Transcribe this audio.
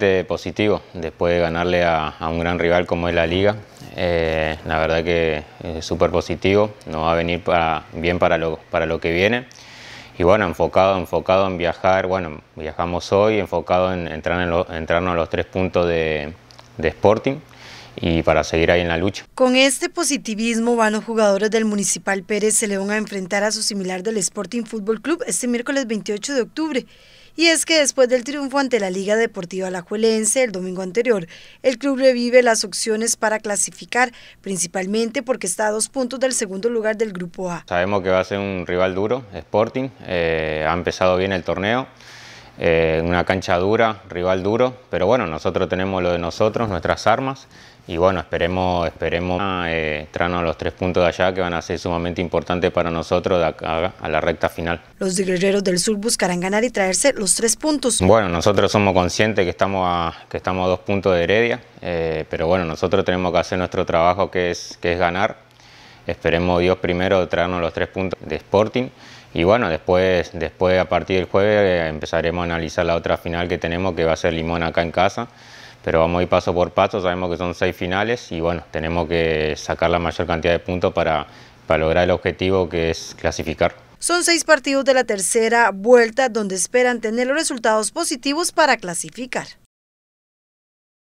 Este positivo después de ganarle a, un gran rival como es la liga. Eh, la verdad que es súper positivo, nos va a venir para, bien para lo, para lo que viene. Y bueno, enfocado, enfocado en viajar, bueno, viajamos hoy, enfocado en, entrar en entrarnos a los tres puntos de, de Sporting y para seguir ahí en la lucha. Con este positivismo van los jugadores del Municipal Pérez se van a enfrentar a su similar del Sporting Fútbol Club este miércoles 28 de octubre. Y es que después del triunfo ante la Liga Deportiva Alajuelense el domingo anterior, el club revive las opciones para clasificar, principalmente porque está a dos puntos del segundo lugar del Grupo A. Sabemos que va a ser un rival duro, Sporting, eh, ha empezado bien el torneo. Eh, una cancha dura, rival duro, pero bueno, nosotros tenemos lo de nosotros, nuestras armas, y bueno, esperemos, esperemos ah, eh, traernos los tres puntos de allá que van a ser sumamente importantes para nosotros de acá a la recta final. Los guerreros del sur buscarán ganar y traerse los tres puntos. Bueno, nosotros somos conscientes que estamos a, que estamos a dos puntos de Heredia, eh, pero bueno, nosotros tenemos que hacer nuestro trabajo que es, que es ganar. Esperemos Dios primero traernos los tres puntos de Sporting y bueno, después, después a partir del jueves eh, empezaremos a analizar la otra final que tenemos, que va a ser Limón acá en casa. Pero vamos a ir paso por paso, sabemos que son seis finales y bueno, tenemos que sacar la mayor cantidad de puntos para, para lograr el objetivo que es clasificar. Son seis partidos de la tercera vuelta donde esperan tener los resultados positivos para clasificar.